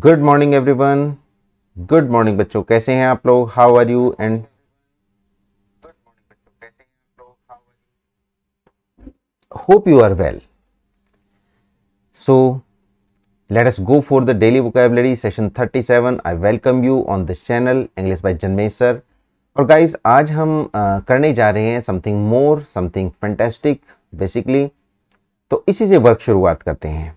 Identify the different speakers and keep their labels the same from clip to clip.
Speaker 1: Good morning everyone good morning बच्चों कैसे हैं आप लोग how are you and hope you are well so let us go for the daily vocabulary session 37 I welcome you on this channel English by जन्मे sir और guys आज हम uh, करने जा रहे हैं something more something fantastic basically तो इसी से वर्क शुरुआत करते हैं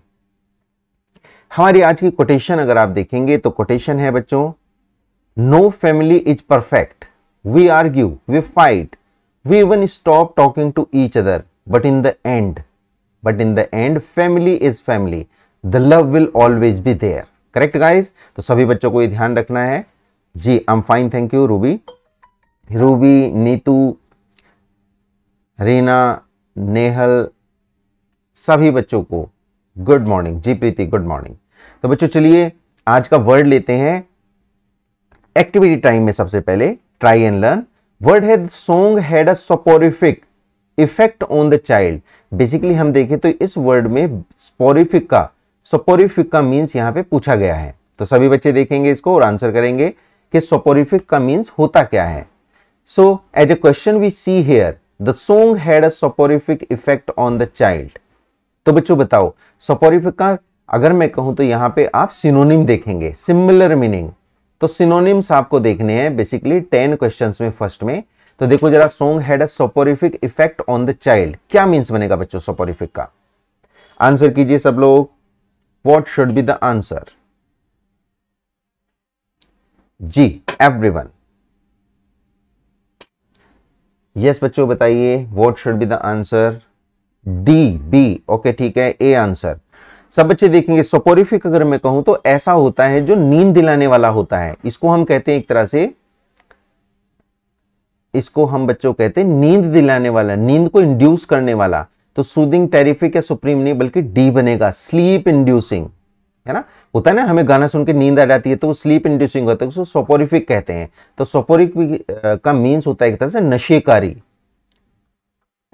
Speaker 1: हमारी आज की कोटेशन अगर आप देखेंगे तो कोटेशन है बच्चों no family is perfect we argue we fight we even stop talking to each other but in the end but in the end family is family the love will always be there correct guys तो सभी बच्चों को ये ध्यान रखना है जी I am fine thank you Ruby Ruby Neetu Reena Nehal सभी बच्चों को गुड मॉर्निंग जी प्रीति गुड मॉर्निंग तो बच्चों चलिए आज का वर्ड लेते हैं एक्टिविटी टाइम में सबसे पहले ट्राई एंड लर्न वर्ड है song had a soporific effect on the child basically हम देखें तो इस वर्ड में स्पोरिफिक का सपोरिफिक का मीन्स यहां पे पूछा गया है तो सभी बच्चे देखेंगे इसको और आंसर करेंगे कि सपोरिफिक का मीन्स होता क्या है so as a question we see here the song had a soporific effect on the child तो बच्चों बताओ सपोरिफिका का अगर मैं कहूं तो यहां पे आप सिनोनिम देखेंगे सिमिलर मीनिंग तो सिनोनिम्स आपको देखने हैं बेसिकली टेन क्वेश्चन में फर्स्ट में तो देखो जरा song had a soporific effect on the child क्या मीन्स बनेगा बच्चों सोपोरिफिक का आंसर कीजिए सब लोग what should be the answer जी एवरीवन यस बच्चों बताइए what should be the answer D B okay ठीक है ए आंसर सब बच्चे देखेंगे सोपोरिफिक अगर मैं कहूं तो ऐसा होता है जो नींद दिलाने वाला होता है इसको हम कहते हैं एक तरह से इसको हम बच्चों कहते हैं नींद दिलाने वाला नींद को इंड्यूस करने वाला तो सूदिंग टेरिफिक या सुप्रीम नहीं बल्कि डी बनेगा स्लीप इंड्यूसिंग है ना होता है ना हमें गाना सुन के नींद आ जाती है तो वो स्लीप इंड्यूसिंग होता है उसको सोपोरिफिक कहते हैं तो सोपोरिक का मीन्स होता है एक तरह से नशेकारी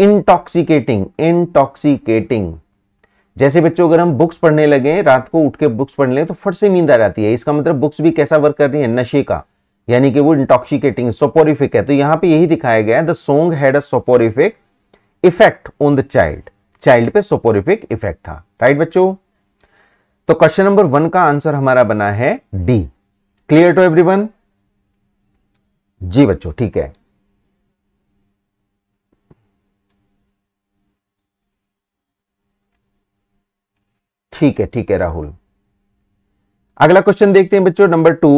Speaker 1: इंटॉक्सिकेटिंग इंटॉक्सिकेटिंग जैसे बच्चों अगर हम बुक्स पढ़ने लगे रात को उठ के बुक्स पढ़ने लगे तो फट से नींद आ जाती है इसका मतलब बुक्स भी कैसा वर्क कर रही है नशे का यानी कि वो इंटॉक्सिकेटिंग सोपोरिफिक है तो यहां पे यही दिखाया गया है the song had a soporific effect on the child child पे सोपोरिफिक इफेक्ट था राइट बच्चों तो क्वेश्चन नंबर वन का आंसर हमारा बना है डी क्लियर टू एवरीवन जी बच्चों ठीक है ठीक है ठीक है राहुल अगला क्वेश्चन देखते हैं बच्चों number two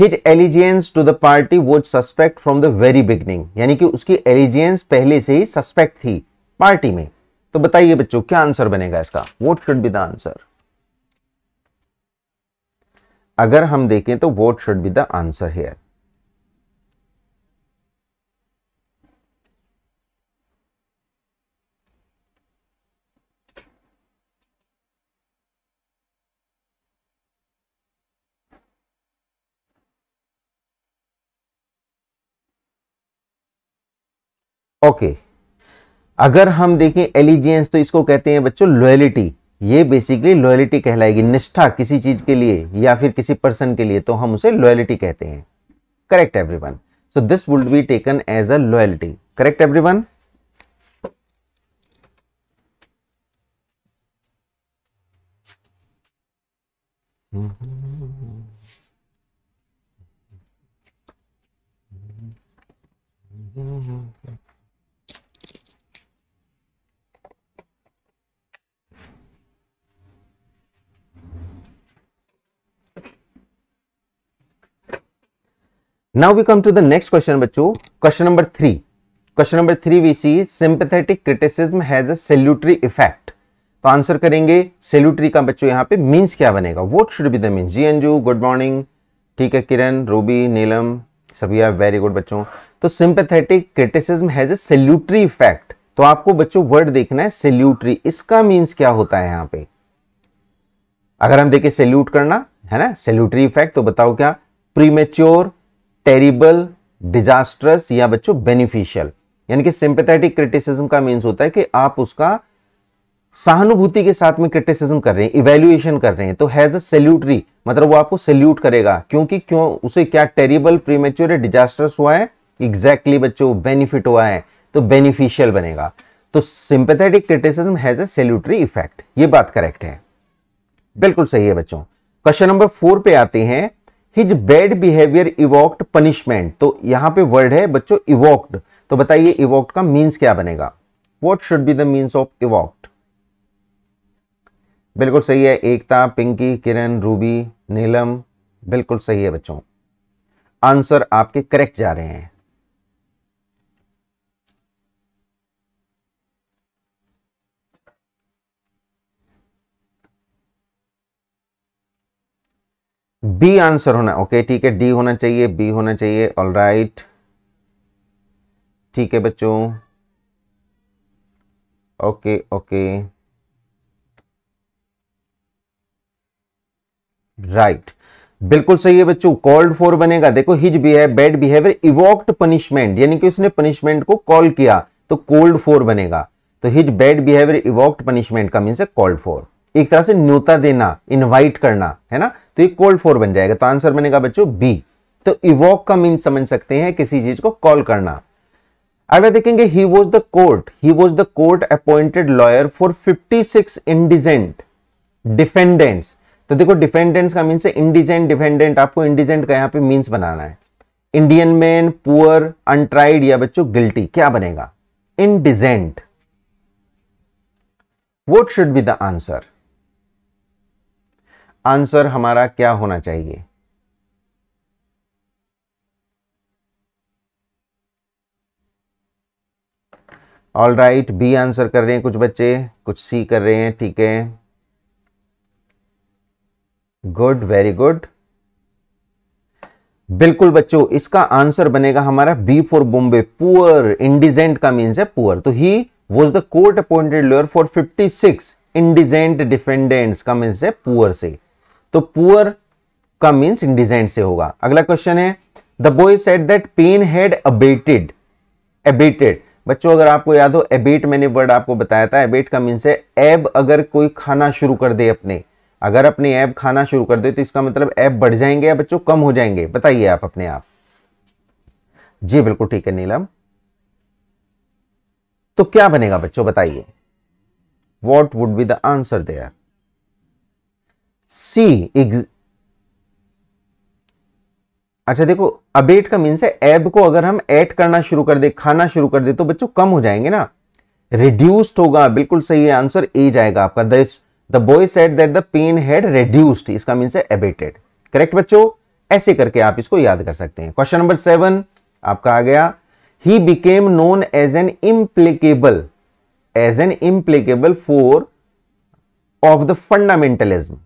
Speaker 1: his allegiance to the party was suspect from the very beginning यानी कि उसकी एलिजियंस पहले से ही सस्पेक्ट थी पार्टी में तो बताइए बच्चों क्या आंसर बनेगा इसका what should be the answer अगर हम देखें तो what should be the answer here okay अगर हम देखें एलिजियंस तो इसको कहते हैं बच्चों लॉयलिटी ये बेसिकली लॉयलिटी कहलाएगी निष्ठा किसी चीज के लिए या फिर किसी पर्सन के लिए तो हम उसे लॉयलिटी कहते हैं correct everyone so this would be taken as a loyalty correct everyone Mm-hmm. Now we come to the next question बच्चों question number three question number three we see sympathetic criticism has a salutary effect तो answer करेंगे salutary का बच्चों यहां पे means क्या बनेगा what should be the means जी अंजू गुड मॉर्निंग ठीक है किरण रूबी नीलम सभी आर वेरी गुड बच्चों तो sympathetic criticism has a salutary effect तो आपको बच्चों वर्ड देखना है सेल्यूटरी इसका मीन्स क्या होता है यहां पर अगर हम देखें सेल्यूट करना है ना सेल्यूटरी इफेक्ट तो बताओ क्या प्रीमेच्योर टेरिबल डिजास्ट्रस या बच्चों बेनिफिशियल यानी कि सिंपेथेटिक क्रिटिसिज्म का मीन्स होता है कि आप उसका सहानुभूति के साथ में क्रिटिसिज्म कर रहे हैं इवेल्युएशन कर रहे हैं तो हैज अ सेल्यूटरी मतलब वो आपको सेल्यूट करेगा क्योंकि क्यों उसे क्या टेरिबल प्रीमेच्योर डिजास्टर्स हुआ है एग्जैक्टली exactly बच्चों बेनिफिट हुआ है तो बेनिफिशियल बनेगा तो sympathetic criticism has a salutary effect ये बात करेक्ट है बिल्कुल सही है बच्चों क्वेश्चन नंबर फोर पे आते हैं his bad behaviour evoked punishment तो यहां पे वर्ड है बच्चों इवोक्ड तो बताइए इवोक्ड का मीन्स क्या बनेगा what should be the means of evoked बिल्कुल सही है एकता पिंकी किरण रूबी नीलम बिल्कुल सही है बच्चों आंसर आपके करेक्ट जा रहे हैं बी आंसर होना ओके ठीक है डी होना चाहिए बी होना चाहिए ऑल राइट ठीक है बच्चों ओके ओके राइट बिल्कुल सही है बच्चों कॉल्ड फॉर बनेगा देखो his behave bad behaviour evoked punishment यानी कि उसने पनिशमेंट को कॉल किया तो कोल्ड फॉर बनेगा तो his bad behaviour evoked punishment का मीन्स है कॉल्ड फॉर एक तरह से न्योता देना इनवाइट करना है ना तो ये कोल्ड फोर बन जाएगा तो आंसर बनेगा बच्चों बी तो इवॉक का मीन समझ सकते हैं किसी चीज को कॉल करना अगर देखेंगे he was the court he was the court appointed lawyer for fifty six indigent defendants तो देखो डिफेंडेंट्स का मीन इंडिजेंट डिफेंडेंट आपको इंडिजेंट का यहां पे मीन्स बनाना है इंडियन मैन पुअर अनट्राइड या बच्चों गिल्टी क्या बनेगा indigent what should be the answer answer हमारा क्या होना चाहिए ऑल राइट बी आंसर कर रहे हैं कुछ बच्चे कुछ सी कर रहे हैं ठीक है गुड वेरी गुड बिल्कुल बच्चों इसका आंसर बनेगा हमारा B for Bombay poor indigent का मीन्स है पुअर तो he was the court appointed lawyer for 56 indigent defendants का मीन्स है पुअर से तो पुअर का मीन्स इंडिजेंट से होगा अगला क्वेश्चन है the boy said that pain had abated abated बच्चों अगर आपको याद हो एबेट मैंने वर्ड आपको बताया था एबेट का मीन्स है एब अगर कोई खाना शुरू कर दे अपने अगर अपने ऐप खाना शुरू कर दे तो इसका मतलब ऐप बढ़ जाएंगे या बच्चों कम हो जाएंगे बताइए आप अपने आप जी बिल्कुल ठीक है नीलम तो क्या बनेगा बच्चों बताइए what would be the answer there see अच्छा देखो अबेट का मीन्स है एब को अगर हम ऐड करना शुरू कर दे खाना शुरू कर दे तो बच्चों कम हो जाएंगे ना रिड्यूस्ड होगा बिल्कुल सही है आंसर ए जाएगा आपका the boy said that the pain had reduced इसका मीन्स है एबेटेड करेक्ट बच्चों ऐसे करके आप इसको याद कर सकते हैं क्वेश्चन नंबर सेवन आपका आ गया he became known as an implacable as an implacable foe of the fundamentalism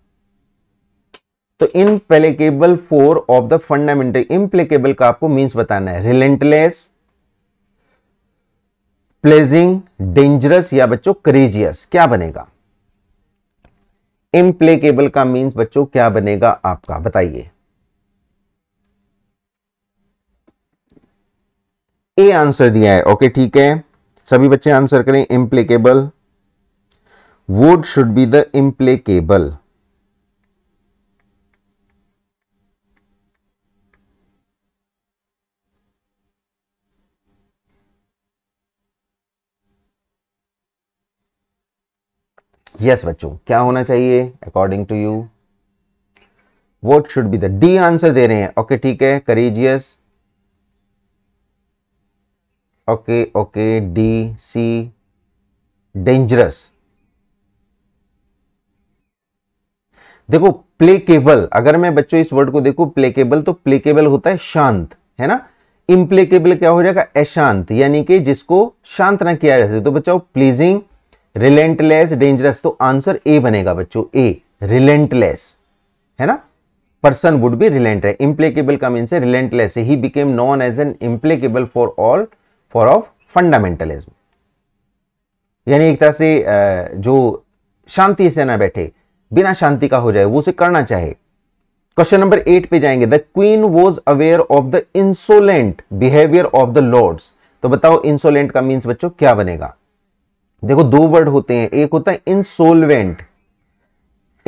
Speaker 1: तो implacable foe of the fundamental implacable का आपको मीन्स बताना है रिलेंटलेस प्लेजिंग डेंजरस या बच्चों क्रेजियस क्या बनेगा इम्प्लेकेबल का मीन्स बच्चों क्या बनेगा आपका बताइए ए आंसर दिया है ओके ठीक है सभी बच्चे आंसर करें implacable would should be the implacable yes yes, बच्चों क्या होना चाहिए according to you what should be the D answer दे रहे हैं ओके ठीक है courageous okay okay D C dangerous देखो प्लेकेबल अगर मैं बच्चों इस वर्ड को देखू प्लेकेबल तो प्लेकेबल होता है शांत है ना इम्प्लेकेबल क्या हो जाएगा अशांत यानी कि जिसको शांत ना किया जा सके तो बच्चों प्लीजिंग रिलेंटलेस डेंजरस तो आंसर ए बनेगा बच्चों ए रिलेंटलेस है ना पर्सन वुड बी रिलेंट है इम्प्लेकेबल का मीन है relentless he became known as an implacable for all foe of fundamentalism यानी एक तरह से जो शांति से ना बैठे बिना शांति का हो जाए वो उसे करना चाहे क्वेश्चन नंबर एट पे जाएंगे the queen was aware of the insolent behaviour of the lords तो बताओ इंसोलेंट का मीन्स बच्चों क्या बनेगा देखो दो वर्ड होते हैं एक होता है इंसोल्वेंट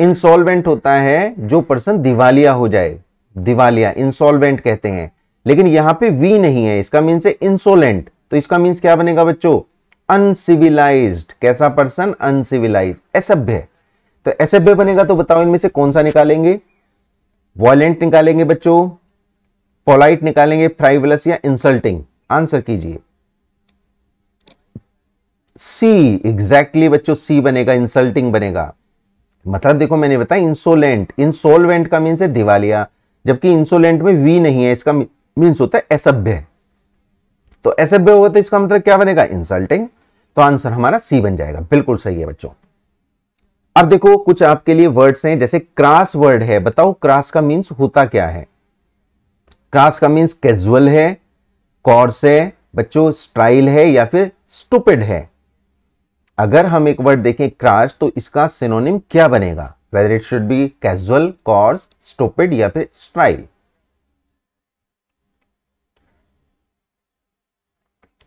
Speaker 1: इंसॉल्वेंट होता है जो पर्सन दिवालिया हो जाए दिवालिया इंसॉल्वेंट कहते हैं लेकिन यहां पे वी नहीं है इसका मीन्स है इंसोलेंट तो इसका मीन्स क्या बनेगा बच्चों अनसिविलाइज कैसा पर्सन अनसिविलाइज असभ्य तो असभ्य बनेगा तो बताओ इनमें से कौन सा निकालेंगे वॉलेंट निकालेंगे बच्चों पोलाइट निकालेंगे फ्राइवलस या इंसल्टिंग आंसर कीजिए सी एग्जैक्टली बच्चों सी बनेगा इंसल्टिंग बनेगा मतलब देखो मैंने बताया इंसोलेंट इंसोलवेंट का मीन्स है दिवालिया जबकि इंसोलेंट में वी नहीं है इसका मीन्स होता है असभ्य तो असभ्य होगा तो इसका मतलब क्या बनेगा इंसल्टिंग तो आंसर हमारा सी बन जाएगा बिल्कुल सही है बच्चों अब देखो कुछ आपके लिए वर्ड्स हैं जैसे क्रास वर्ड है बताओ क्रास का मीन्स होता क्या है क्रास का मीन्स कैजुअल है कॉर्स है बच्चों स्ट्राइल है या फिर स्टूपिड है अगर हम एक वर्ड देखें क्रैश तो इसका सिनोनिम क्या बनेगा whether it should be casual coarse stupid या फिर स्ट्राइल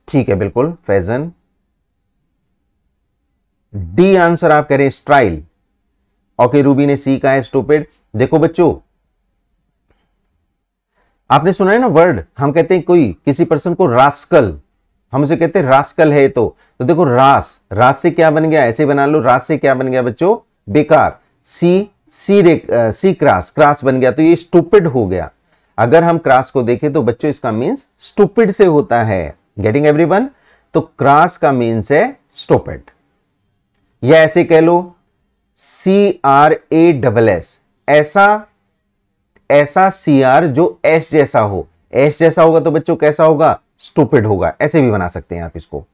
Speaker 1: ठीक है बिल्कुल फैजन डी आंसर आप करें स्ट्राइल ओके रूबी ने सी कहा है स्टोपेड देखो बच्चों आपने सुना है ना वर्ड हम कहते हैं कोई किसी पर्सन को रास्कल हम उसे कहते हैं रास्कल है तो तो देखो रास रास से क्या बन गया ऐसे बना लो रास से क्या बन गया बच्चों बेकार सी सी रे सी क्रास क्रास बन गया तो ये स्टूपिड हो गया अगर हम क्रास को देखें तो बच्चों इसका मीन्स स्टूपिड से होता है गेटिंग वन तो क्रास का मीन्स है स्टूपिड या ऐसे कह लो C R A double S ऐसा ऐसा सी आर जो एस जैसा हो एस जैसा होगा तो बच्चों कैसा होगा स्टूपिड होगा ऐसे भी बना सकते हैं आप इसको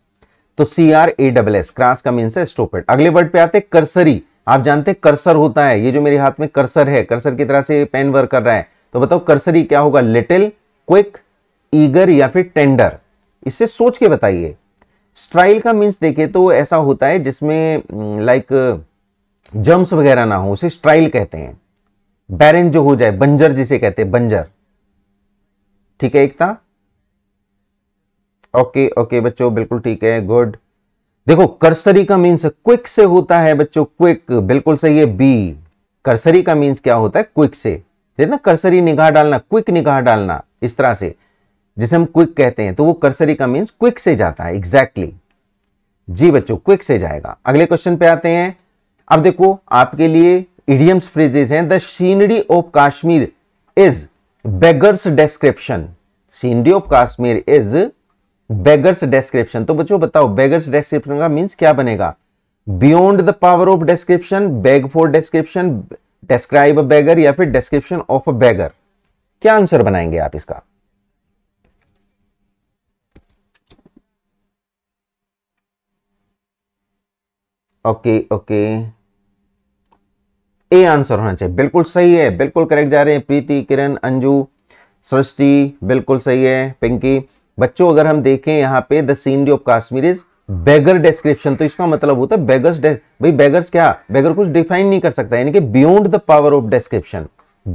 Speaker 1: तो C R A double S crass का मीन है स्टूपिड अगले वर्ड पे आते हैं कर्सरी आप जानते हैं कर्सर होता है ये जो मेरे हाथ में कर्सर है कर्सर की तरह से पेन वर्क कर रहा है तो बताओ कर्सरी क्या होगा लिटिल क्विक ईगर या फिर टेंडर इससे सोच के बताइए स्ट्राइल का मीन्स देखे तो ऐसा होता है जिसमें लाइक जम्स हम्म, वगैरह ना हो उसे स्ट्राइल कहते हैं बैरन जो हो जाए बंजर जिसे कहते हैं बंजर ठीक है एकता ओके ओके बच्चों बिल्कुल ठीक है गुड देखो कर्सरी का मीन्स क्विक से होता है बच्चों क्विक बिल्कुल सही है बी कर्सरी का मीन्स क्या होता है क्विक से देखना तो कर्सरी निगाह डालना क्विक निगाह डालना इस तरह से जिसे हम क्विक कहते हैं तो वो कर्सरी का मीन्स क्विक से जाता है एग्जैक्टली exactly. जी बच्चों क्विक से जाएगा अगले क्वेश्चन पे आते हैं अब देखो आपके लिए इडियम्स फ्रेजेस हैं the scenery of Kashmir is beggars description scenery of Kashmir is beggars description तो बच्चों बताओ बेगर्स डेस्क्रिप्शन का मीन्स क्या बनेगा beyond the power of description beg for description describe a beggar या फिर डेस्क्रिप्शन ऑफ अ बेगर क्या आंसर बनाएंगे आप इसका ओके ओके ए आंसर होना चाहिए बिल्कुल सही है बिल्कुल करेक्ट जा रहे हैं प्रीति किरण अंजू सृष्टि बिल्कुल सही है पिंकी बच्चों अगर हम देखें यहाँ पे the scenery of Kashmir is beggar description तो इसका मतलब होता है बेगर्स भाई बेगर्स क्या बेगर कुछ डिफाइन नहीं कर सकता यानी कि beyond the power of description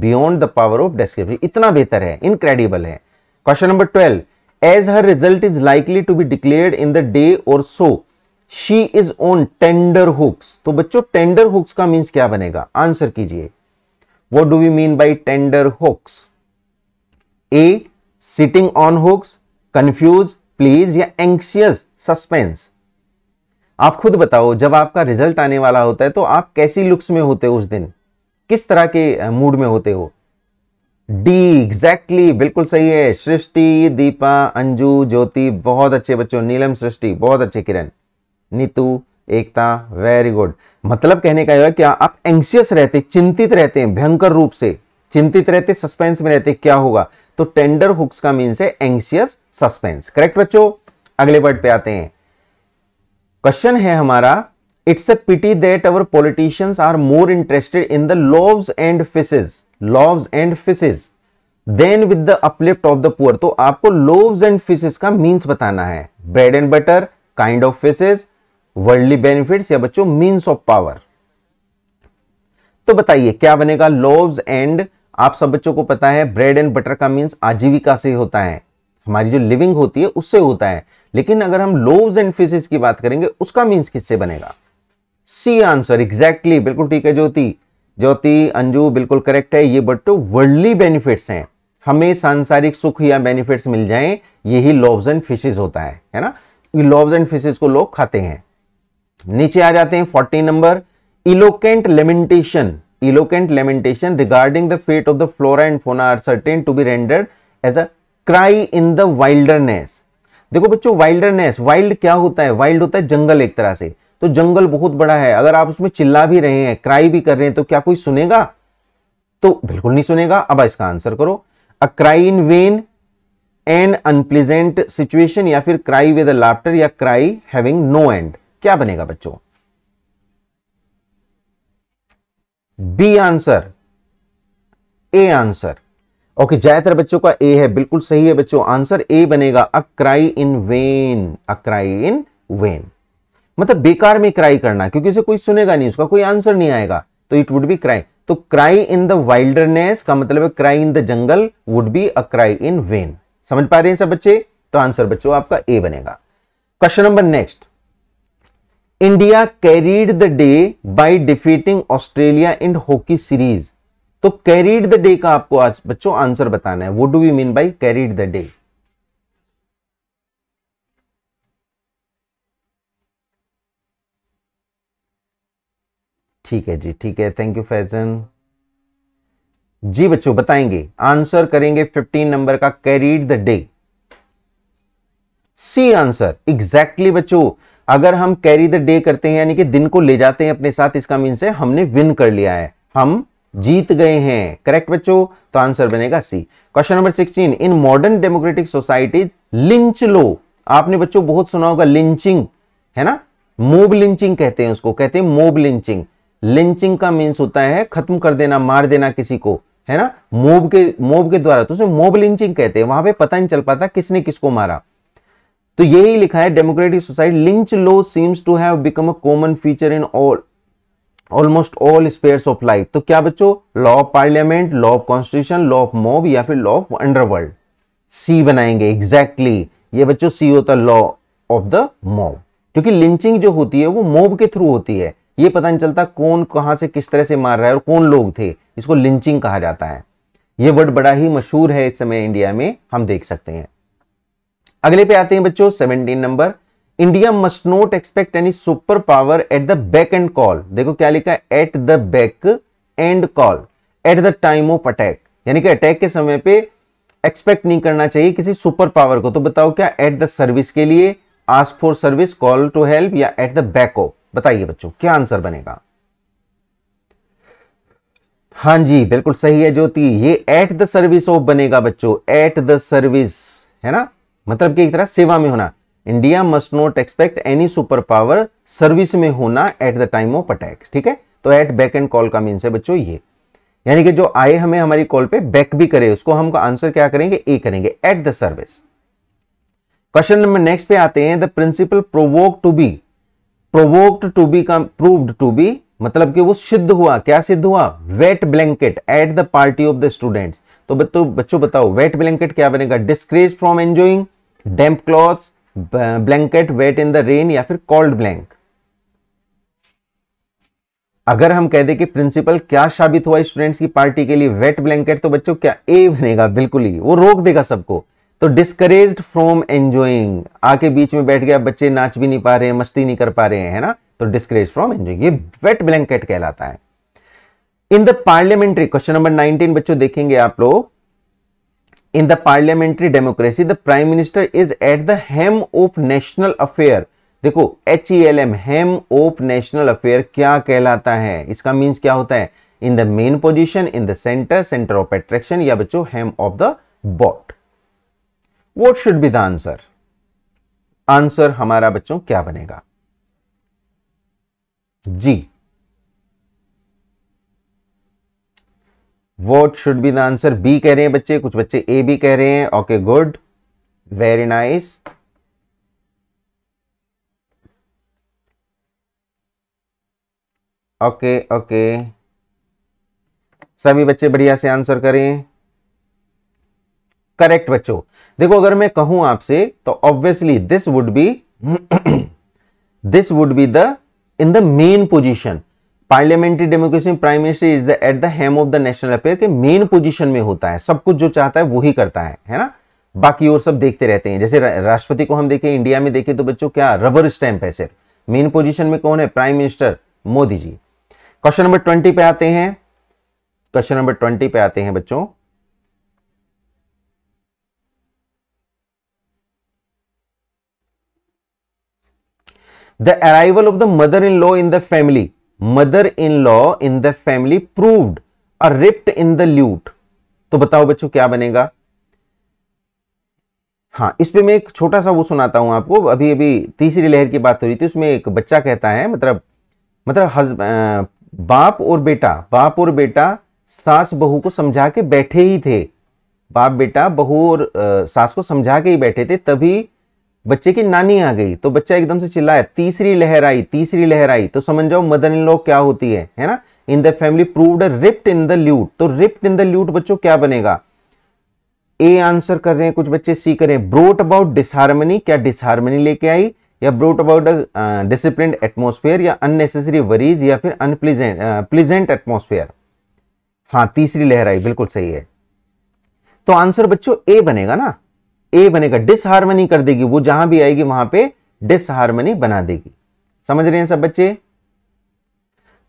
Speaker 1: beyond the power of description इतना बेहतर है इनक्रेडिबल है question number twelve as her result is likely to be declared in the day or so she is on tender hooks तो बच्चों tender tenterhooks का means क्या बनेगा answer कीजिए what do we mean by tender hooks A sitting on hooks confuse please या anxious suspense आप खुद बताओ जब आपका रिजल्ट आने वाला होता है तो आप कैसी लुक्स में होते हो उस दिन किस तरह के मूड में होते हो डी एग्जैक्टली बिल्कुल सही है सृष्टि दीपा अंजू ज्योति बहुत अच्छे बच्चों नीलम सृष्टि बहुत अच्छे किरण नीतू एकता वेरी गुड मतलब कहने का है कि आप एंक्सियस रहते चिंतित रहते हैं भयंकर रूप से चिंतित रहते सस्पेंस में रहते क्या होगा तो टेंडर हुक्स का मीन्स है एंक्सियस सस्पेंस करेक्ट बच्चों अगले वर्ड पे आते हैं क्वेश्चन है हमारा it's a pity that our politicians are more interested in the loaves and fishes loaves and fishes than with the uplift of the poor तो आपको लोब्स एंड फिशेस का मीन्स बताना है bread and butter kind of fishes worldly benefits या बच्चों means of power तो बताइए क्या बनेगा लोब्स एंड आप सब बच्चों को पता है ब्रेड एंड बटर का मीन्स आजीविका से होता है हमारी जो लिविंग होती है उससे होता है लेकिन अगर हम लोव एंड फिशेज की बात करेंगे उसका मीन्स किससे बनेगा सी आंसर एग्जैक्टली बिल्कुल ठीक है ज्योति ज्योति अंजू बिल्कुल करेक्ट है ये बट वर्ल्डली बेनिफिट्स हैं हमें सांसारिक सुख या बेनिफिट्स मिल जाएं यही लॉब्स एंड फिशेज होता है है ना लॉब्स एंड फिशेज को लोग खाते हैं नीचे आ जाते हैं fourteen number eloquent lamentation eloquent lamentation regarding the fate of the flora and fauna are certain to be rendered as a cry in the wilderness देखो बच्चों वाइल्डरनेस वाइल्ड क्या होता है वाइल्ड होता है जंगल एक तरह से तो जंगल बहुत बड़ा है अगर आप उसमें चिल्ला भी रहे हैं क्राई भी कर रहे हैं तो क्या कोई सुनेगा तो बिल्कुल नहीं सुनेगा अब इसका आंसर करो a cry in vain an unpleasant situation या फिर क्राई विद अ लाफ्टर या क्राई हैविंग नो एंड क्या बनेगा बच्चों B answer A answer okay ज्यादातर बच्चों का ए है बिल्कुल सही है बच्चों आंसर ए बनेगा a cry in vain a cry in vain मतलब बेकार में क्राई करना क्योंकि उसे कोई सुनेगा नहीं उसका कोई आंसर नहीं आएगा तो इट वुड बी क्राई तो क्राई इन द वाइल्डरनेस का मतलब cry in the jungle would be a cry in vain समझ पा रहे हैं सब बच्चे तो आंसर बच्चों आपका ए बनेगा question number next India carried the day by defeating Australia in hockey series तो कैरीड द डे का आपको आज बच्चों आंसर बताना है वो do we mean by carried the day ठीक है जी ठीक है थैंक यू फैजन जी बच्चों बताएंगे आंसर करेंगे 15 नंबर का carried the day C answer exactly बच्चों अगर हम कैरी द डे करते हैं यानी कि दिन को ले जाते हैं अपने साथ इसका मीन से हमने विन कर लिया है हम जीत गए हैं करेक्ट बच्चों तो आंसर बनेगा C question number sixteen in modern democratic societies lynch law आपने बच्चों बहुत सुना होगा लिंचिंग है ना मोब लिंचिंग कहते हैं उसको कहते हैं मोब लिंचिंग लिंचिंग का मीन्स होता है खत्म कर देना मार देना किसी को है ना मोब के मोब के द्वारा तो उसे मोब लिंचिंग कहते हैं वहां पे पता नहीं चल पाता किसने किसको मारा तो यही लिखा है democratic society lynch law seems to have become a common feature in all almost all sphere of life तो क्या बच्चों law of parliament law of constitution law of mob या फिर लॉ ऑफ अंडरवर्ल्ड सी बनाएंगे एग्जैक्टली exactly. ये बच्चों C होता law of the mob क्योंकि लिंचिंग जो होती है वो मोब के थ्रू होती है ये पता नहीं चलता कौन कहां से किस तरह से मार रहा है और कौन लोग थे इसको लिंचिंग कहा जाता है ये वर्ड बड़ा ही मशहूर है इस समय इंडिया में हम देख सकते हैं अगले पे आते हैं बच्चों seventeen number India must not expect any super power at the back and call देखो क्या लिखा है at the back and call at the time of attack यानी कि अटैक के समय पे एक्सपेक्ट नहीं करना चाहिए किसी सुपर पावर को तो बताओ क्या एट द सर्विस के लिए ask for service call to help या एट द बैक ऑफ बताइए बच्चों क्या आंसर बनेगा हाँ जी बिल्कुल सही है ज्योति ये एट द सर्विस ऑफ बनेगा बच्चों एट द सर्विस है ना मतलब कि एक तरह सेवा में होना India must not expect any super power service में होना at the time of attacks ठीक है तो एट बैक एंड कॉल का मीन है बच्चों ये यानी कि जो आए हमें हमारी कॉल पे बैक भी करे उसको हम आंसर क्या करेंगे ए करेंगे at the service question number next पे आते हैं the principal provoke to be provoked to be proved to be मतलब कि वो सिद्ध हुआ क्या सिद्ध हुआ wet blanket at the party of the students तो बच्चों बच्चों बताओ वेट ब्लैंकेट क्या बनेगा discourage from enjoying damp clothes blanket wet in the rain या फिर कॉल्ड ब्लैंक अगर हम कह दें कि प्रिंसिपल क्या साबित हुआ स्टूडेंट्स की पार्टी के लिए वेट ब्लैंकेट तो बच्चों क्या ए बनेगा बिल्कुल ही वो रोक देगा सबको तो डिस्करेज फ्रॉम एंजॉइंग आके बीच में बैठ गया बच्चे नाच भी नहीं पा रहे हैं मस्ती नहीं कर पा रहे हैं ना तो डिस्करेज फ्रॉम एंजॉइंग ये वेट ब्लैंकेट कहलाता है in the parliamentary question number 19 बच्चों देखेंगे आप लोग in the parliamentary democracy the prime minister is at the hem of national affair देखो H E L M helm of national affair क्या कहलाता है इसका मीन्स क्या होता है in the main position in the centre centre of attraction या बच्चों helm of the boat what should be the answer answer हमारा बच्चों क्या बनेगा जी what should be the answer B कह रहे हैं बच्चे कुछ बच्चे ए भी कह रहे हैं okay good very nice okay okay सभी बच्चे बढ़िया से आंसर करें करेक्ट बच्चों देखो अगर मैं कहूं आपसे तो obviously this would be this would be the in the main position parliamentary democracy में prime minister is the at the helm of the national affair के मेन पोजीशन में होता है सब कुछ जो चाहता है वही करता है है ना बाकी और सब देखते रहते हैं जैसे राष्ट्रपति को हम देखें इंडिया में देखें तो बच्चों क्या रबर स्टैंप है सिर्फ मेन पोजीशन में कौन है prime minister Modi ji question number twenty पे आते हैं क्वेश्चन नंबर ट्वेंटी पे आते हैं बच्चों the arrival of the mother in law in the family mother in law in the family proved और रिप्ट इन द ल्यूट तो बताओ बच्चों क्या बनेगा हाँ इस पे मैं एक छोटा सा वो सुनाता हूं आपको अभी अभी तीसरी लहर की बात हो रही थी उसमें एक बच्चा कहता है मतलब मतलब हज बाप और बेटा बाप और बेटा सास बहू को समझा के बैठे ही थे बाप बेटा बहू और आ, सास को समझा के ही बैठे थे तभी बच्चे की नानी आ गई तो बच्चा एकदम से चिल्लाया तीसरी लहर आई तीसरी लहर आई तो समझ जाओ मदर इन लॉ क्या होती है है ना in the family proved rift in the lute तो रिप्ट इन द ल्यूट बच्चों क्या बनेगा ए आंसर कर रहे हैं कुछ बच्चे सी करें ब्रोट अबाउट डिसहारमनी क्या डिसहारमनी लेके आई या ब्रोट अबाउट डिसिप्लिन एटमोसफेयर या अननेसेसरी वरीज या फिर अनप्लीजेंट प्लीजेंट एटमोसफेयर हाँ तीसरी लहर आई बिल्कुल सही है तो आंसर बच्चों ए बनेगा ना ए बनेगा डिसहारमनी कर देगी वो जहां भी आएगी वहां पे डिसहारमनी बना देगी समझ रहे हैं सब बच्चे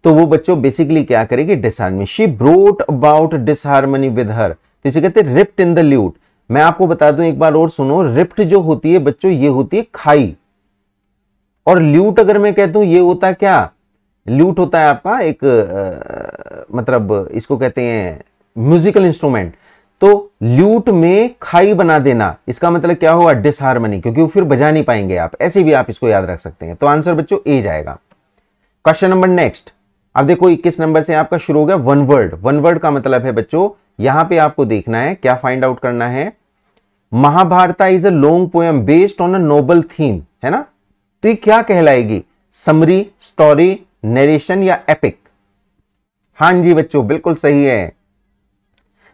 Speaker 1: तो वो बच्चों बेसिकली क्या करेगी disharmony she brought about disharmony with her तो इसे कहते रिप्ट इन द ल्यूट मैं आपको बता दूं एक बार और सुनो रिप्ट जो होती है बच्चों ये होती है खाई और ल्यूट अगर मैं कह दू ये होता क्या ल्यूट होता है आपका एक आ, मतलब इसको कहते हैं म्यूजिकल इंस्ट्रूमेंट तो ल्यूट में खाई बना देना इसका मतलब क्या हुआ डिसहारमनी क्योंकि वो फिर बजा नहीं पाएंगे आप ऐसे भी आप इसको याद रख सकते हैं तो आंसर बच्चों ए जाएगा क्वेश्चन नंबर नेक्स्ट अब देखो इक्कीस नंबर से आपका शुरू हो गया वन वर्ड वन वर्ड का मतलब है बच्चों यहां पे आपको देखना है क्या फाइंड आउट करना है Mahabharata is a long poem based on a noble theme है ना तो ये क्या कहलाएगी समरी स्टोरी नरेशन या एपिक हां जी बच्चों बिल्कुल सही है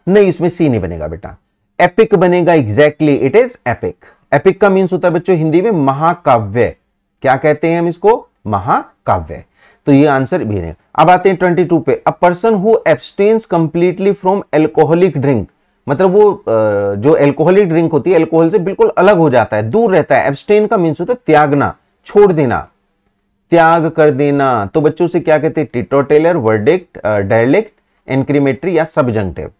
Speaker 1: नहीं उसमें सी नहीं बनेगा बेटा एपिक बनेगा exactly it is epic epic का मीन्स होता है बच्चों हिंदी में महाकाव्य क्या कहते हैं हम इसको महाकाव्य तो ये आंसर भी नहीं अब आते हैं ट्वेंटी टू पे a person who abstains completely from alcoholic drink मतलब वो जो एल्कोहलिक ड्रिंक होती है एल्कोहल से बिल्कुल अलग हो जाता है दूर रहता है एब्सटेन का मीन्स होता है त्यागना छोड़ देना त्याग कर देना तो बच्चों से क्या कहते हैं टिटोटेलर वर्डिक्ट डायलेक्ट एनक्रीमेटरी या सबजंक्टिव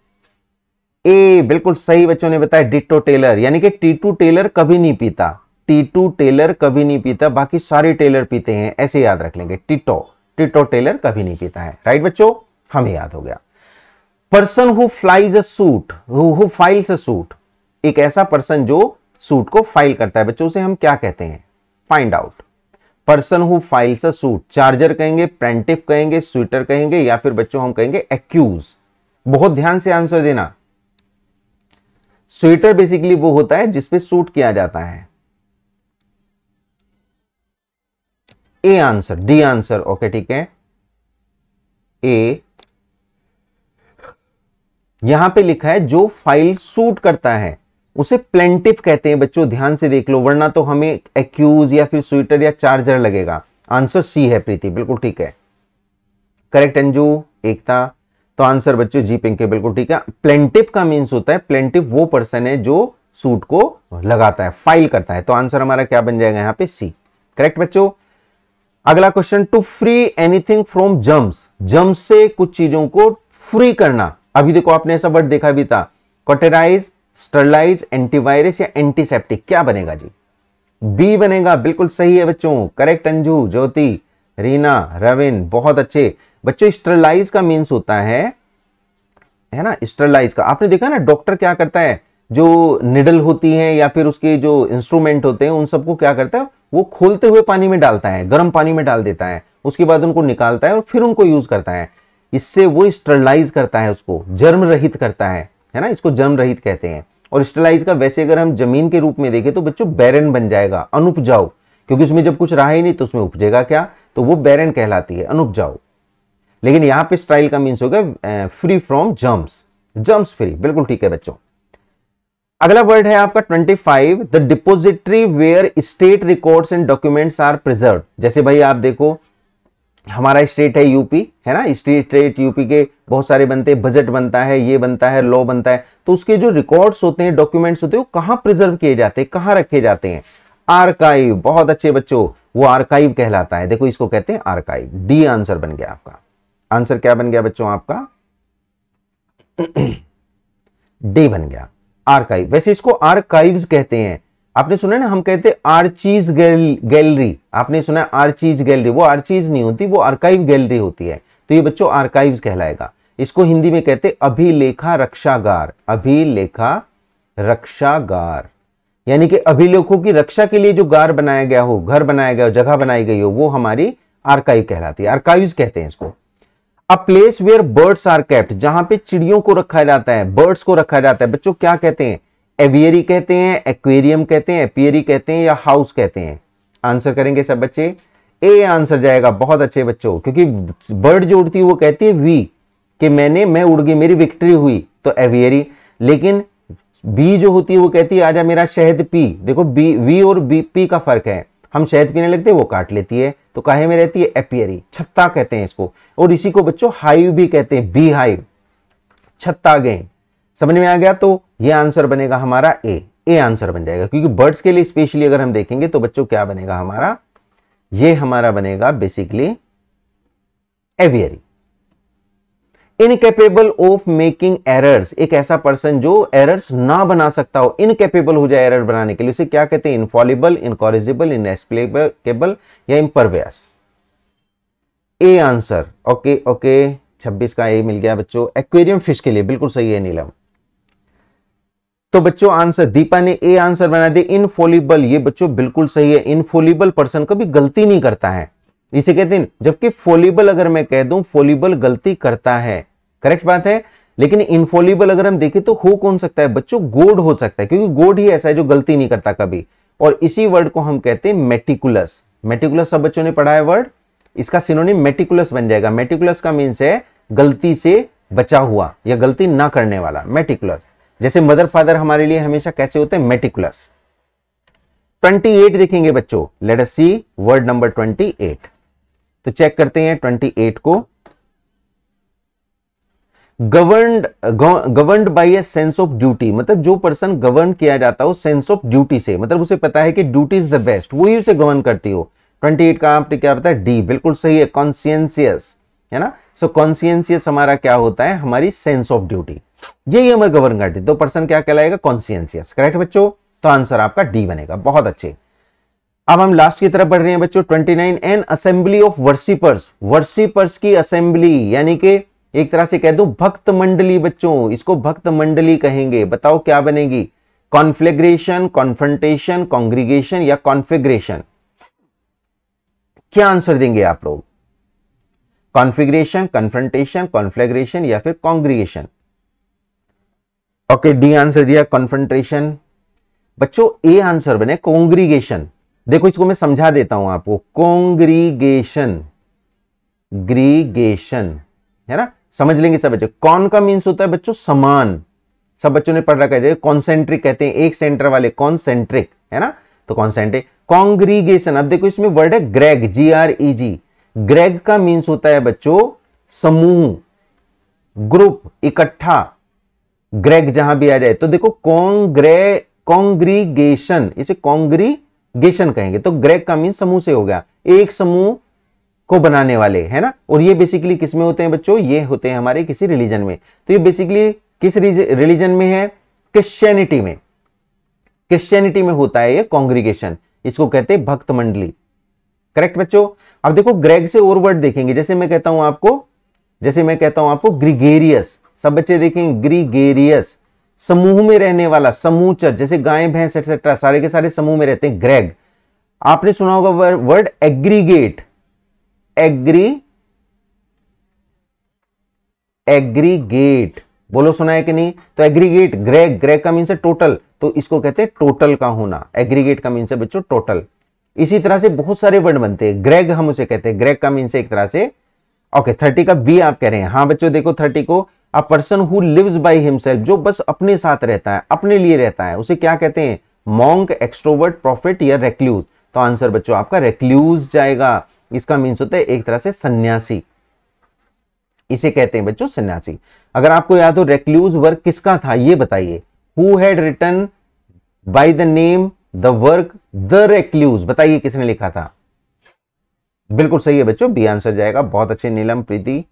Speaker 1: ए बिल्कुल सही बच्चों ने बताया डिटो टेलर यानी कि टीटू टेलर कभी नहीं पीता टीटू टेलर कभी नहीं पीता बाकी सारे टेलर पीते हैं ऐसे याद रख लेंगे टिटो टिटो टेलर कभी नहीं पीता है राइट बच्चों हमें याद हो गया person who flies a suit who files a suit एक ऐसा पर्सन जो सूट को फाइल करता है बच्चों से हम क्या कहते हैं find out person who files a suit charger कहेंगे प्रेंटिप कहेंगे स्वीटर कहेंगे या फिर बच्चों हम कहेंगे एक्यूज बहुत ध्यान से आंसर देना स्वेटर बेसिकली वो होता है जिसपे सूट किया जाता है A answer D answer okay ठीक है ए यहां पे लिखा है जो फाइल सूट करता है उसे प्लेंटिव कहते हैं बच्चों ध्यान से देख लो वरना तो हमें एक्यूज या फिर स्वेटर या चार्जर लगेगा आंसर सी है प्रीति बिल्कुल ठीक है करेक्ट अंजू एकता तो आंसर बच्चों जी पिंक के बिल्कुल ठीक है प्लेंटिव का मीन्स होता है प्लेंटिव वो पर्सन है जो सूट को लगाता है फाइल करता है तो आंसर हमारा क्या बन जाएगा यहाँ पे सी करेक्ट बच्चों अगला question to free anything from germs germs से कुछ चीजों को फ्री करना अभी देखो आपने ऐसा वर्ड देखा भी था कॉटेराइज स्टरलाइज एंटीवायरस या एंटीसेप्टिक क्या बनेगा जी बी बनेगा बिल्कुल सही है बच्चों करेक्ट अंजू ज्योति रीना रविन बहुत अच्छे बच्चों स्टरलाइज का मीन्स होता है है ना स्टरलाइज का आपने देखा ना डॉक्टर क्या करता है जो निडल होती है या फिर उसके जो इंस्ट्रूमेंट होते हैं उन सबको क्या करता है वो खोलते हुए पानी में डालता है गर्म पानी में डाल देता है उसके बाद उनको निकालता है और फिर उनको यूज करता है इससे वो स्टरलाइज करता है उसको जर्म रहित करता है है ना इसको जर्म रहित कहते हैं और स्टरलाइज का वैसे अगर हम जमीन के रूप में देखें तो बच्चों बैरन बन जाएगा अनुपजाऊ क्योंकि उसमें जब कुछ रहा ही नहीं तो उसमें उपजेगा क्या तो वो बैरन कहलाती है अनुपजाऊ लेकिन यहां पे स्ट्राइल का मीन्स हो गया free from germs germs free बिल्कुल ठीक है बच्चों अगला वर्ड है आपका 25 the depository where state records and documents are preserve जैसे भाई आप देखो हमारा स्टेट है यूपी है ना स्टेट स्टेट यूपी के बहुत सारे बनते हैं बजट बनता है ये बनता है लॉ बनता है तो उसके जो रिकॉर्ड्स होते हैं डॉक्यूमेंट्स होते हैं वो कहाँ प्रिजर्व किए जाते हैं कहाँ रखे जाते हैं आर्काइव बहुत अच्छे बच्चों वो आर्काइव कहलाता है देखो इसको कहते हैं आर्काइव डी आंसर बन गया आपका आंसर क्या बन गया बच्चों आपका डी बन गया आर्काइव वैसे इसको आर्काइव्स कहते हैं आपने सुना ना हम कहते हैं आर्चीज गैलरी आपने सुना आर्चीज गैलरी वो आर्चीज नहीं होती वो आर्काइव गैलरी होती है तो ये बच्चों आर्काइव कहलाएगा इसको हिंदी में कहते अभिलेखा रक्षागार अभिलेखा रक्षागार यानी कि अभिलेखों की रक्षा के लिए जो गार बनाया गया हो घर बनाया गया हो जगह बनाई गई हो वो हमारी आर्काइव कहलाती है आर्काइव कहते हैं इसको a place where birds are kept जहां पे चिड़ियों को रखा जाता है बर्ड्स को रखा जाता है बच्चों क्या कहते हैं एवियरी कहते हैं एक्वेरियम कहते हैं एपियरी कहते हैं या हाउस कहते हैं आंसर करेंगे सब बच्चे ए आंसर जाएगा बहुत अच्छे बच्चों क्योंकि बर्ड जो उड़ती है वो कहती है वी कि मैंने मैं उड़ गई मेरी विक्ट्री हुई तो एवियरी लेकिन बी जो होती है वो कहती है आजा मेरा शहद पी देखो बी वी और बी पी का फर्क है हम शहद पीने लगते हैं वो काट लेती है तो काहे में रहती है एपियरी छत्ता कहते हैं इसको और इसी को बच्चों हाइव भी कहते हैं बी हाइव छत्ता गेम समझ में आ गया तो ये आंसर बनेगा हमारा ए ए आंसर बन जाएगा क्योंकि बर्ड्स के लिए स्पेशली अगर हम देखेंगे तो बच्चों क्या बनेगा हमारा ये हमारा बनेगा basically aviary incapable of making errors एक ऐसा पर्सन जो एरर्स ना बना सकता हो इनकेपेबल हो जाए एरर बनाने के लिए उसे क्या कहते हैं इनफॉलिबल इनकॉरिजिबल इनएक्सप्लेबल या impervious A answer okay okay 26 का ए मिल गया बच्चों एक्वेरियम फिश के लिए बिल्कुल सही है नीलम तो बच्चों आंसर दीपा ने ए आंसर बना दिया इनफोलिबल ये बच्चों बिल्कुल सही है इनफोलिबल पर्सन कभी गलती नहीं करता है इसे कहते हैं जबकि फोलिबल अगर मैं कह दूं फोलिबल गलती करता है करेक्ट बात है लेकिन इनफोलिबल अगर हम देखें तो हो कौन सकता है बच्चों गोड हो सकता है क्योंकि गोड ही ऐसा है जो गलती नहीं करता कभी और इसी वर्ड को हम कहते हैं मेटिकुलस मेटिकुलस सब बच्चों ने पढ़ा है वर्ड इसका सिनोनिम मेटिकुलस बन जाएगा मेटिकुलस का मीन्स है गलती से बचा हुआ या गलती ना करने वाला मेटिकुलस जैसे मदर फादर हमारे लिए हमेशा कैसे होते हैं मेटिकुलस एट देखेंगे बच्चों let us see word number eight तो चेक करते हैं 28 को govern governed by a sense of duty मतलब जो पर्सन गवर्न किया जाता हो सेंस ऑफ ड्यूटी से मतलब उसे पता है कि ड्यूटी इज द बेस्ट वो ही उसे गवर्न करती हो 28 का आपने क्या बताया डी बिल्कुल सही है कॉन्सियंसियस है ना सो कॉन्सियंसियस हमारा क्या होता है हमारी सेंस ऑफ ड्यूटी यही हमारे गवर्न करती है दो तो पर्सन क्या कहलाएगा कॉन्सियंसियस करेक्ट बच्चों तो आंसर आपका डी बनेगा बहुत अच्छे अब हम लास्ट की तरफ बढ़ रहे हैं बच्चों 29 nine an assembly of worshippers worshippers की असेंबली यानी कि एक तरह से कह दो भक्त मंडली बच्चों इसको भक्त मंडली कहेंगे बताओ क्या बनेगी कॉन्फ्लेग्रेशन कॉन्फ्रंटेशन कॉन्ग्रीगेशन या कॉन्फिग्रेशन क्या आंसर देंगे आप लोग कॉन्फिग्रेशन कॉन्फ्रंटेशन कॉन्फ्लेग्रेशन या फिर कॉन्ग्रीगेशन ओके डी आंसर दिया कॉन्फ्रंटेशन बच्चों ए आंसर बने कॉन्ग्रीगेशन देखो इसको मैं समझा देता हूं आपको कॉन्ग्रीगेशन ग्रीगेशन है ना समझ लेंगे सब बच्चे कौन का मीन्स होता है बच्चों समान सब बच्चों ने पढ़ रखा है कॉन्सेंट्रिक कहते हैं एक सेंटर वाले कॉन्सेंट्रिक है ना तो कॉन्सेंट्रिक कॉन्ग्रीगेशन अब देखो इसमें वर्ड है greg G R E G greg का मीन्स होता है बच्चों समूह ग्रुप इकट्ठा ग्रेग जहां भी आ जाए तो देखो कॉन्ग्रे कॉन्ग्रीगेशन इसे कॉन्ग्री गेशन कहेंगे तो ग्रेग का मीन समूह से हो गया एक समूह को बनाने वाले है ना और ये बेसिकली किस में होते हैं बच्चों ये होते हैं हमारे किसी रिलीजन में तो ये बेसिकली किस रिलीजन में है क्रिश्चियनिटी में क्रिश्चियनिटी में होता है ये कॉन्ग्रीगेशन इसको कहते हैं भक्त मंडली करेक्ट बच्चों अब देखो ग्रेग से और वर्ड देखेंगे जैसे मैं कहता हूं आपको जैसे मैं कहता हूं आपको ग्रीगेरियस सब बच्चे देखेंगे ग्रीगेरियस समूह में रहने वाला समूचर जैसे गाय भैंस एक्सेट्रा सारे के सारे समूह में रहते हैं ग्रेग आपने सुना होगा वर्ड एग्रीगेट एग्री एग्रीगेट बोलो सुना है कि नहीं तो एग्रीगेट ग्रेग ग्रेग का मीन से टोटल तो इसको कहते हैं टोटल का होना एग्रीगेट का मीन से बच्चों टोटल इसी तरह से बहुत सारे वर्ड बनते हैं ग्रेग हम उसे कहते हैं ग्रेग का मीन से एक तरह से ओके थर्टी का बी आप कह रहे हैं हाँ बच्चों देखो थर्टी को a person who lives by himself जो बस अपने साथ रहता है अपने लिए रहता है उसे क्या कहते हैं मॉन्क एक्सट्रोवर्ट प्रॉफिट या रेक्ल्यूज तो आंसर बच्चों आपका रेक्ल्यूज जाएगा इसका मीन्स होता है एक तरह से सन्यासी इसे कहते हैं बच्चों सन्यासी अगर आपको याद हो रेक्ल्यूज वर्क किसका था ये बताइए who had written by the name the work the recluse बताइए किसने लिखा था बिल्कुल सही है बच्चों बी आंसर जाएगा बहुत अच्छे नीलम प्रीति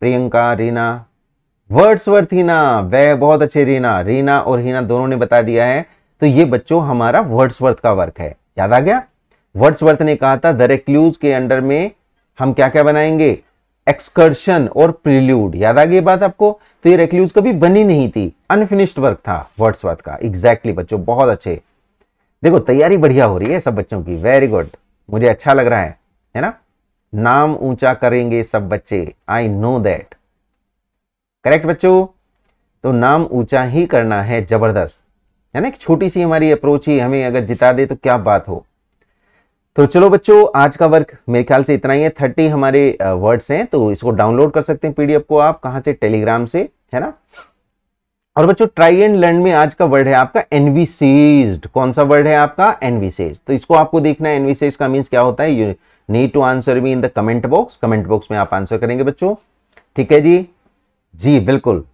Speaker 1: प्रियंका रीना वर्ड्स वर्थ हीना वह बहुत अच्छे रीना रीना और हीना दोनों ने बता दिया है तो ये बच्चों हमारा वर्ड्स वर्थ का वर्क है याद आ गया वर्ड्स वर्थ ने कहा था द रेक्लूज के अंडर में हम क्या क्या बनाएंगे एक्सकर्शन और प्रिल्यूड याद आ गई बात आपको तो ये रेक्ल्यूज कभी बनी नहीं थी अनफिनिश्ड वर्क था वर्ड्स वर्थ का एग्जैक्टली exactly बच्चों बहुत अच्छे देखो तैयारी बढ़िया हो रही है सब बच्चों की वेरी गुड मुझे अच्छा लग रहा है है ना नाम ऊंचा करेंगे सब बच्चे आई नो दैट करेक्ट बच्चों तो नाम ऊंचा ही करना है जबरदस्त है ना एक छोटी सी हमारी अप्रोच ही हमें अगर जिता दे तो क्या बात हो तो चलो बच्चों आज का वर्क मेरे ख्याल से इतना ही है थर्टी हमारे वर्ड्स हैं तो इसको डाउनलोड कर सकते हैं पीडीएफ को आप कहां से टेलीग्राम से है ना और बच्चों ट्राई एंड लर्न में आज का वर्ड है आपका एनवीसीज कौन सा वर्ड है आपका एनवीसेज तो इसको आपको देखना है एनवीसेज का मीन्स क्या होता है you need to answer me in the comment box comment box में आप आंसर करेंगे बच्चों ठीक है जी जी बिल्कुल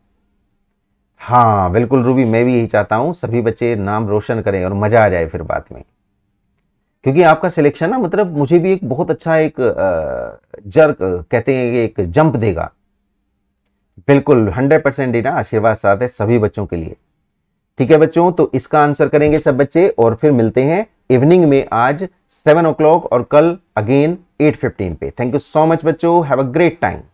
Speaker 1: हाँ बिल्कुल रूबी मैं भी यही चाहता हूँ सभी बच्चे नाम रोशन करें और मज़ा आ जाए फिर बात में क्योंकि आपका सिलेक्शन ना मतलब मुझे भी एक बहुत अच्छा एक जर्क कहते हैं एक जंप देगा बिल्कुल हंड्रेड परसेंट डीना आशीर्वाद साथ है सभी बच्चों के लिए ठीक है बच्चों तो इसका आंसर करेंगे सब बच्चे और फिर मिलते हैं इवनिंग में आज सेवन ओ और कल अगेन एट फिफ्टीन पे थैंक यू सो मच बच्चों हैव अ ग्रेट टाइम